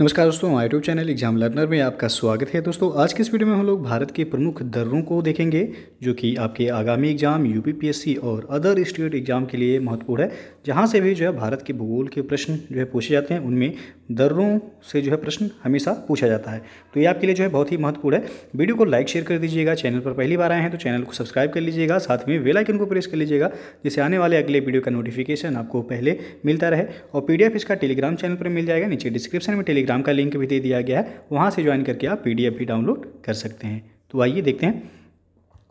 नमस्कार दोस्तों हमारे यूट्यूब चैनल एग्जाम लर्नर में आपका स्वागत है दोस्तों आज के इस वीडियो में हम लोग भारत के प्रमुख दर्रों को देखेंगे जो कि आपके आगामी एग्जाम यूपीपीएससी और अदर स्टेट एग्जाम के लिए महत्वपूर्ण है जहां से भी जो है भारत के भूगोल के प्रश्न जो है पूछे जाते हैं उनमें दर्रों से जो है प्रश्न हमेशा पूछा जाता है तो ये आपके लिए जो है बहुत ही महत्वपूर्ण है वीडियो को लाइक शेयर कर दीजिएगा चैनल पर पहली बार आए हैं तो चैनल को सब्सक्राइब कर लीजिएगा साथ में वेलाइकन को प्रेस कर लीजिएगा जिससे आने वाले अगले वीडियो का नोटिफिकेशन आपको पहले मिलता रहे और पी इसका टेलीग्राम चैनल पर मिल जाएगा नीचे डिस्क्रिप्शन में टेलीग्राम टेलीग्राम का लिंक भी दे दिया गया है वहाँ से ज्वाइन करके आप पी भी डाउनलोड कर सकते हैं तो आइए देखते हैं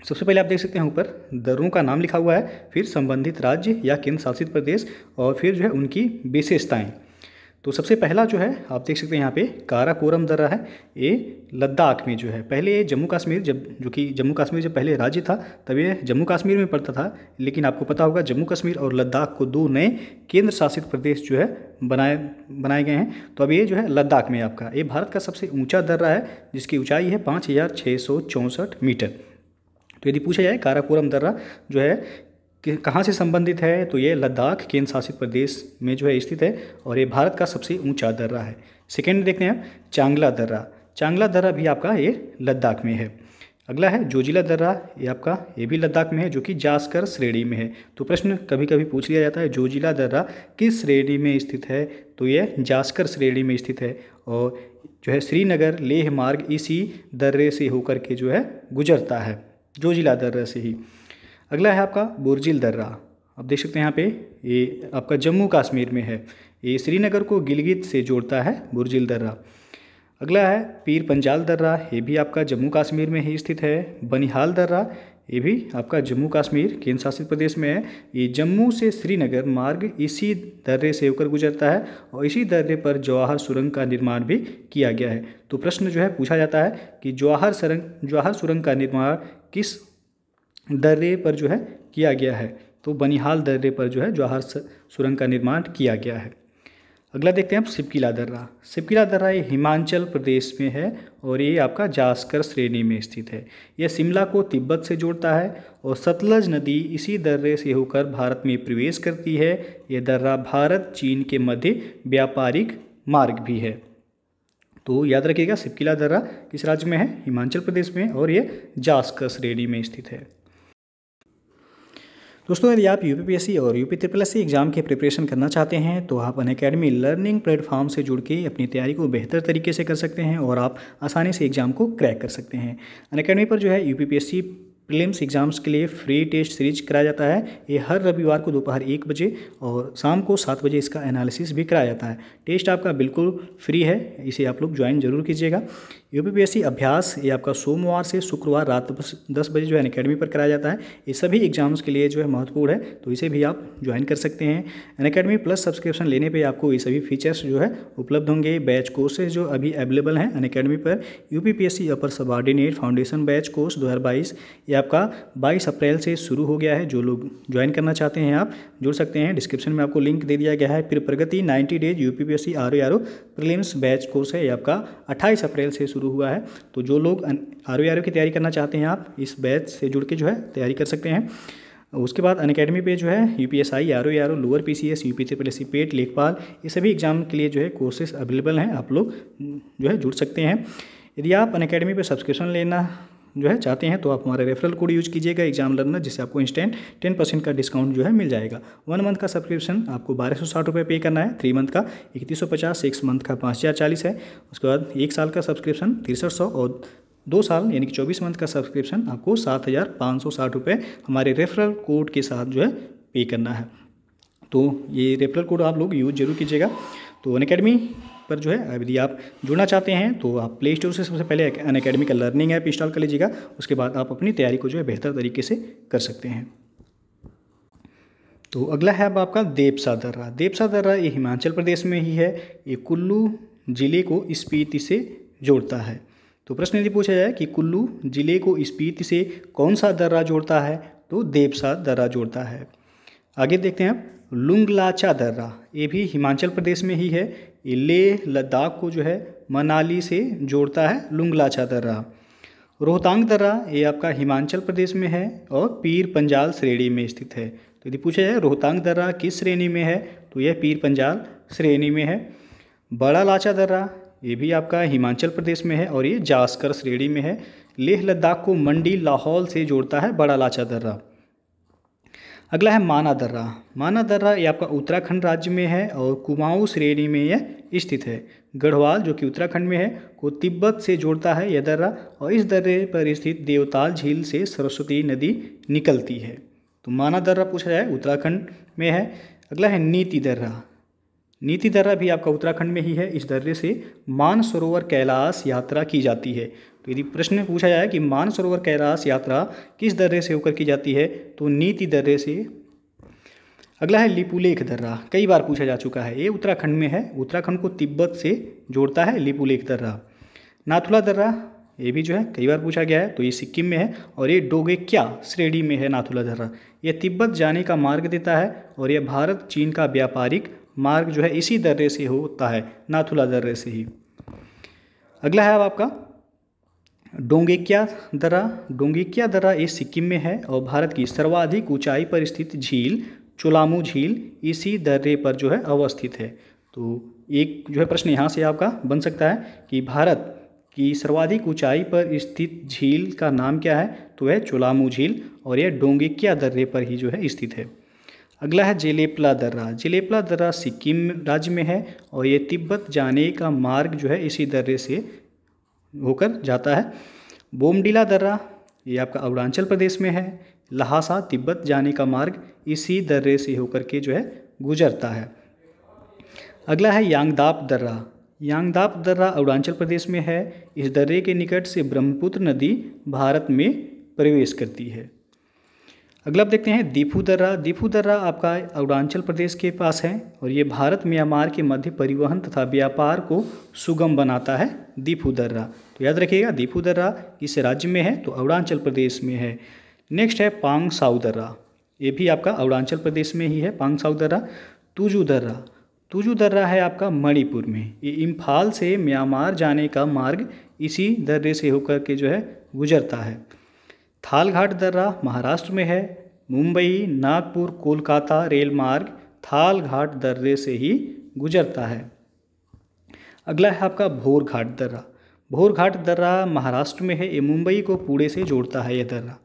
सबसे पहले आप देख सकते हैं ऊपर दरों का नाम लिखा हुआ है फिर संबंधित राज्य या केंद्र शासित प्रदेश और फिर जो है उनकी विशेषताएँ तो सबसे पहला जो है आप देख सकते हैं यहाँ पे काराकोरम दर्रा है ये लद्दाख में जो है पहले ये जम्मू कश्मीर जब जो कि जम्मू कश्मीर जब पहले राज्य था तब ये जम्मू कश्मीर में पड़ता था लेकिन आपको पता होगा जम्मू कश्मीर और लद्दाख को दो नए केंद्र शासित प्रदेश जो है बनाए बनाए गए हैं तो अब ये जो है लद्दाख में आपका ये भारत का सबसे ऊँचा दर्रा है जिसकी ऊँचाई है पाँच मीटर तो यदि पूछा जाए काराकोरम दर्रा जो है कहाँ से संबंधित है तो ये लद्दाख केंद्र शासित प्रदेश में जो है स्थित है और ये भारत का सबसे ऊंचा दर्रा है सेकेंड देखते हैं चांगला दर्रा चांगला दर्रा भी आपका ये लद्दाख में है अगला है जोजिला दर्रा ये आपका ये भी लद्दाख में है जो कि जास्कर श्रेणी में है तो प्रश्न कभी कभी पूछ लिया जाता है जोजिला दर्रा किस श्रेणी में स्थित है तो ये जास्कर श्रेणी में स्थित है और जो है श्रीनगर लेह मार्ग इसी दर्रे से होकर के जो है गुजरता है जोजिला दर्रा से ही अगला है आपका बुरजिल दर्रा आप देख सकते हैं यहाँ पे ये आपका जम्मू कश्मीर में है ये श्रीनगर को गिलगित से जोड़ता है बुरजिल दर्रा अगला है पीर पंजाल दर्रा ये भी आपका जम्मू कश्मीर में ही स्थित है बनिहाल दर्रा ये भी आपका जम्मू कश्मीर केंद्र शासित प्रदेश में है ये जम्मू से श्रीनगर मार्ग इसी दर्रे से होकर गुजरता है और इसी दर्रे पर जवाहर सुरंग का निर्माण भी किया गया है तो प्रश्न जो है पूछा जाता है कि जवाहर सुरंग जवाहर सुरंग का निर्माण किस दर्रे पर जो है किया गया है तो बनिहाल दर्रे पर जो है जवाहर सुरंग का निर्माण किया गया है अगला देखते हैं आप सिपकिला दर्रा सिपकिला दर्रा ये हिमाचल प्रदेश में है और ये आपका जास्कर श्रेणी में स्थित है यह शिमला को तिब्बत से जोड़ता है और सतलज नदी इसी दर्रे से होकर भारत में प्रवेश करती है यह दर्रा भारत चीन के मध्य व्यापारिक मार्ग भी है तो याद रखिएगा सिपकिला दर्रा किस राज्य में है हिमाचल प्रदेश में और ये जास्कर श्रेणी में स्थित है दोस्तों यदि आप यूपीपीएससी और यूपी ट्रिपल एस एग्ज़ाम की प्रिपरेशन करना चाहते हैं तो आप अन अकेडमी लर्निंग प्लेटफॉर्म से जुड़ के अपनी तैयारी को बेहतर तरीके से कर सकते हैं और आप आसानी से एग्ज़ाम को क्रैक कर सकते हैं अन अकेडमी पर जो है यू प्रीलिम्स एग्ज़ाम्स के लिए फ्री टेस्ट सीरीज कराया जाता है ये हर रविवार को दोपहर एक बजे और शाम को सात बजे इसका एनालिसिस भी कराया जाता है टेस्ट आपका बिल्कुल फ्री है इसे आप लोग ज्वाइन जरूर कीजिएगा यूपीपीएससी अभ्यास ये आपका सोमवार से शुक्रवार रात दस बजे जो है अकेडमी पर कराया जाता है ये सभी एग्जाम्स के लिए जो है महत्वपूर्ण है तो इसे भी आप ज्वाइन कर सकते हैं अन प्लस सब्सक्रिप्शन लेने पर आपको ये सभी फीचर्स जो है उपलब्ध होंगे बैच कोर्सेज जो अभी अवेलेबल हैं अन पर U upper subordinate foundation batch course दो या आपका 22 अप्रैल से शुरू हो गया है जो लोग ज्वाइन करना चाहते हैं आप जुड़ सकते हैं डिस्क्रिप्शन में आपको लिंक दे दिया गया है फिर Pragati 90 days U P P S C R R O batch course है ये आपका 28 अप्रैल से शुरू हुआ है तो जो लोग आर ओ e की तैयारी करना चाहते हैं आप इस बैच से जुड़ के जो है तैयारी कर सकते हैं उसके बाद अन अकेडमी पर जो है U P S I R O R O lower P C S U P triple S C PET लेखपाल ये सभी एग्जाम के लिए जो है कोर्सेज अवेलेबल हैं आप लोग जो है जुड़ सकते हैं यदि आप अन अकेडमी पर सब्सक्रिप्शन लेना जो है चाहते हैं तो आप हमारे रेफरल कोड यूज़ कीजिएगा एग्जाम लर्नर जिससे आपको इंस्टेंट टेन परसेंट का डिस्काउंट जो है मिल जाएगा वन मंथ का सब्सक्रिप्शन आपको बारह सौ साठ रुपये पे करना है थ्री मंथ का इकतीस सौ पचास सिक्स मंथ का पाँच हज़ार चालीस है उसके बाद एक साल का सब्सक्रिप्शन तिरसठ सौ और दो साल यानी कि चौबीस मंथ का सब्सक्रिप्शन आपको सात हज़ार पाँच सौ साठ रुपये हमारे रेफरल कोड के साथ जो है पे करना है तो ये रेफरल कोड आप लोग यूज़ जरूर कीजिएगा तो अन अकेडमी पर जो है यदि आप जुड़ना चाहते हैं तो आप प्ले स्टोर से सबसे पहले अन अकेडमी का लर्निंग ऐप इंस्टॉल कर लीजिएगा उसके बाद आप अपनी तैयारी को जो है बेहतर तरीके से कर सकते हैं तो अगला है अब आपका देवसा दर्रा देवसा दर्रा ये हिमाचल प्रदेश में ही है ये कुल्लू ज़िले को स्पीति से जोड़ता है तो प्रश्न यदि पूछा जाए कि कुल्लू ज़िले को स्पीति से कौन सा दर्रा जोड़ता है तो देवसा दर्रा जोड़ता है आगे देखते हैं आप लुंगलाचा दर्रा ये भी हिमाचल प्रदेश में ही है ये लेह लद्दाख को जो है मनाली से जोड़ता है लुंगलाचा दर्रा रोहतांग दर्रा ये आपका हिमाचल प्रदेश में है और पीर पंजाल श्रेणी में स्थित है तो यदि पूछा जाए रोहतांग दर्रा किस श्रेणी में है तो यह पीर पंजाल श्रेणी में है बड़ा लाचा दर्रा ये भी आपका हिमाचल प्रदेश में है और ये जास्कर श्रेणी में है लेह लद्दाख को मंडी लाहौल से जोड़ता है बड़ा लाचा दर्रा अगला है माना दर्रा माना दर्रा ये आपका उत्तराखंड राज्य में है और कुमाऊँ श्रेणी में यह स्थित है गढ़वाल जो कि उत्तराखंड में है को तिब्बत से जोड़ता है यह दर्रा और इस दर्रे पर स्थित देवताल झील से सरस्वती नदी निकलती है तो माना दर्रा पूछा जाए उत्तराखंड में है अगला है नीति दर्रा नीति दर्रा भी आपका उत्तराखंड में ही है इस दर्रे से मानसरोवर कैलाश यात्रा की जाती है यदि प्रश्न में पूछा जाए कि मानसरोवर कैलाश यात्रा किस दर्रे से होकर की जाती है तो नीति दर्रे से अगला है लिपुलेख दर्रा कई बार पूछा जा चुका है ये उत्तराखंड में है उत्तराखंड को तिब्बत से जोड़ता है लिपुलेख दर्रा नाथुला दर्रा ये भी जो है कई बार पूछा गया है तो ये सिक्किम में है और ये डोगे क्या श्रेणी में है नाथुला दर्रा यह तिब्बत जाने का मार्ग देता है और यह भारत चीन का व्यापारिक मार्ग जो है इसी दर्रे से होता है नाथुला दर्रे से ही अगला है अब आपका डोंगेक्या दरा डोंगेक्या दरा ये सिक्किम में है और भारत की सर्वाधिक ऊंचाई पर स्थित झील चोलामू झील इसी दर्रे पर जो है अवस्थित है तो एक जो है प्रश्न यहाँ से आपका बन सकता है कि भारत की सर्वाधिक ऊंचाई पर स्थित झील का नाम क्या है तो है चोलामू झील और यह डोंगेक्या दर्रे पर ही जो है स्थित है अगला है जेलेपला दर्रा जेलेपला दर्रा सिक्किम राज्य में है और ये तिब्बत जाने का मार्ग जो है इसी दर्रे से होकर जाता है बोमडीला दर्रा ये आपका अरुणाचल प्रदेश में है लहासा तिब्बत जाने का मार्ग इसी दर्रे से होकर के जो है गुजरता है अगला है यांगदाप दर्रा यांगदाप दर्रा अरुणाचल प्रदेश में है इस दर्रे के निकट से ब्रह्मपुत्र नदी भारत में प्रवेश करती है अगला आप देखते हैं दीपू दर्रा दीपू दर्रा आपका अरुणाचल प्रदेश के पास है और ये भारत म्यांमार के मध्य परिवहन तथा व्यापार को सुगम बनाता है दीपू दर्रा तो याद रखिएगा दीपू दर्रा किस राज्य में है तो अरुणाचल प्रदेश में है नेक्स्ट है पांग साऊ दर्रा ये भी आपका अरुणाचल प्रदेश में ही है पांग साऊ दर्रा तुजू दर्रा तुजू दर्रा है आपका मणिपुर में ये इम्फाल से म्यांमार जाने का मार्ग इसी दर्रे से होकर के जो है गुजरता है थालघाट दर्रा महाराष्ट्र में है मुंबई नागपुर कोलकाता रेल मार्ग थालघाट दर्रे से ही गुजरता है अगला है आपका भोर घाट दर्रा भोरघाट दर्रा महाराष्ट्र में है ये मुंबई को पुणे से जोड़ता है यह दर्रा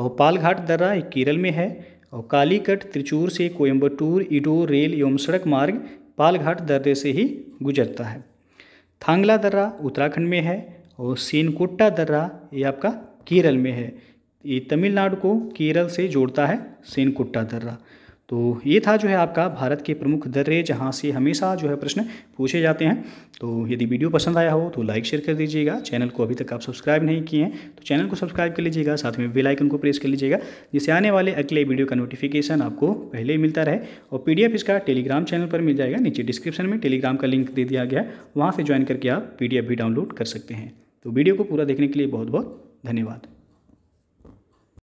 और पालघाट दर्रा ये केरल में है और कालीकट त्रिचूर से कोयम्बटूर इडोर रेल एवं सड़क मार्ग पालघाट दर्रे से ही गुजरता है थांगला दर्रा उत्तराखंड में है और सेनकोट्टा दर्रा ये आपका केरल में है ये तमिलनाडु को केरल से जोड़ता है सेनकुट्टा दर्रा तो ये था जो है आपका भारत के प्रमुख दर्रे जहाँ से हमेशा जो है प्रश्न पूछे जाते हैं तो यदि वीडियो पसंद आया हो तो लाइक शेयर कर दीजिएगा चैनल को अभी तक आप सब्सक्राइब नहीं किए हैं तो चैनल को सब्सक्राइब कर लीजिएगा साथ में बेल आइकन को प्रेस कर लीजिएगा जिससे आने वाले अगले वीडियो का नोटिफिकेशन आपको पहले मिलता रहे और पी इसका टेलीग्राम चैनल पर मिल जाएगा नीचे डिस्क्रिप्शन में टेलीग्राम का लिंक दे दिया गया है वहाँ से ज्वाइन करके आप पी भी डाउनलोड कर सकते हैं तो वीडियो को पूरा देखने के लिए बहुत बहुत धन्यवाद